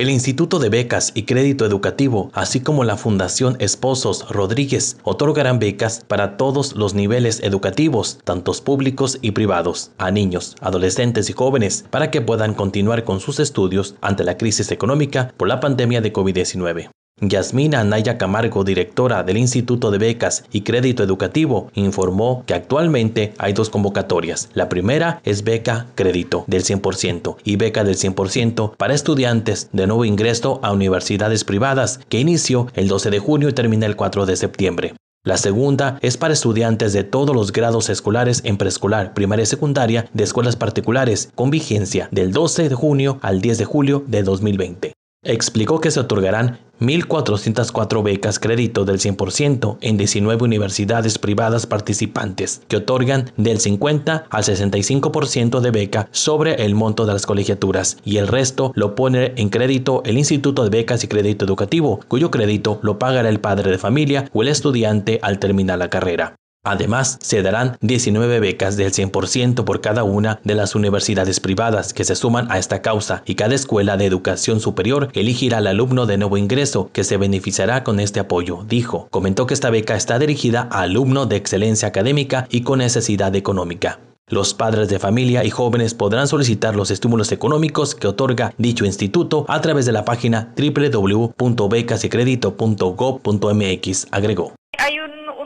El Instituto de Becas y Crédito Educativo, así como la Fundación Esposos Rodríguez, otorgarán becas para todos los niveles educativos, tantos públicos y privados, a niños, adolescentes y jóvenes, para que puedan continuar con sus estudios ante la crisis económica por la pandemia de COVID-19. Yasmina Naya Camargo, directora del Instituto de Becas y Crédito Educativo, informó que actualmente hay dos convocatorias. La primera es beca crédito del 100% y beca del 100% para estudiantes de nuevo ingreso a universidades privadas, que inició el 12 de junio y termina el 4 de septiembre. La segunda es para estudiantes de todos los grados escolares en preescolar, primaria y secundaria de escuelas particulares, con vigencia del 12 de junio al 10 de julio de 2020. Explicó que se otorgarán 1.404 becas crédito del 100% en 19 universidades privadas participantes, que otorgan del 50 al 65% de beca sobre el monto de las colegiaturas, y el resto lo pone en crédito el Instituto de Becas y Crédito Educativo, cuyo crédito lo pagará el padre de familia o el estudiante al terminar la carrera. Además, se darán 19 becas del 100% por cada una de las universidades privadas que se suman a esta causa y cada escuela de educación superior elegirá al alumno de nuevo ingreso que se beneficiará con este apoyo, dijo. Comentó que esta beca está dirigida a alumnos de excelencia académica y con necesidad económica. Los padres de familia y jóvenes podrán solicitar los estímulos económicos que otorga dicho instituto a través de la página www.becasycredito.gov.mx, agregó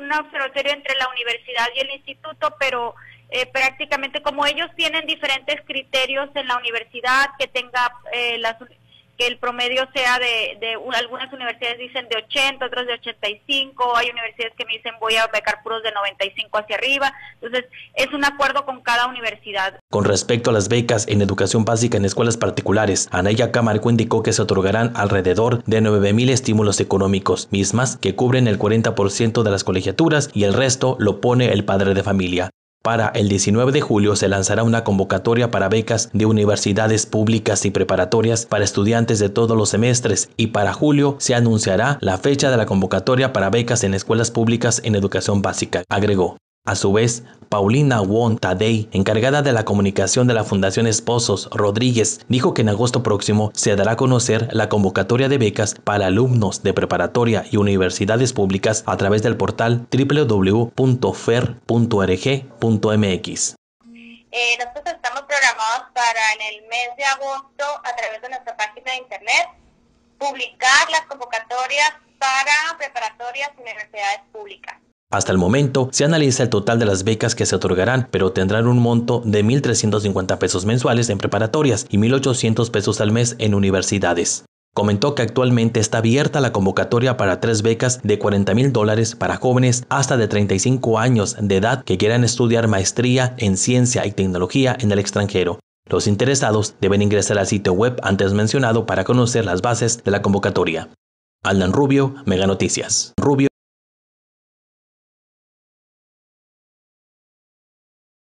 un observatorio entre la universidad y el instituto, pero eh, prácticamente como ellos tienen diferentes criterios en la universidad, que tenga eh, las que el promedio sea de, de algunas universidades dicen de 80, otras de 85, hay universidades que me dicen voy a becar puros de 95 hacia arriba, entonces es un acuerdo con cada universidad. Con respecto a las becas en educación básica en escuelas particulares, Anaya Camargo indicó que se otorgarán alrededor de 9.000 estímulos económicos, mismas que cubren el 40% de las colegiaturas y el resto lo pone el padre de familia. Para el 19 de julio se lanzará una convocatoria para becas de universidades públicas y preparatorias para estudiantes de todos los semestres y para julio se anunciará la fecha de la convocatoria para becas en escuelas públicas en educación básica, agregó. A su vez, Paulina Won Tadei, encargada de la comunicación de la Fundación Esposos Rodríguez, dijo que en agosto próximo se dará a conocer la convocatoria de becas para alumnos de preparatoria y universidades públicas a través del portal www.fer.org.mx. Eh, nosotros estamos programados para en el mes de agosto, a través de nuestra página de internet, publicar las convocatorias para preparatorias y universidades públicas. Hasta el momento se analiza el total de las becas que se otorgarán, pero tendrán un monto de 1.350 pesos mensuales en preparatorias y 1.800 pesos al mes en universidades. Comentó que actualmente está abierta la convocatoria para tres becas de $40,000 dólares para jóvenes hasta de 35 años de edad que quieran estudiar maestría en ciencia y tecnología en el extranjero. Los interesados deben ingresar al sitio web antes mencionado para conocer las bases de la convocatoria. Alan Rubio, Mega Noticias.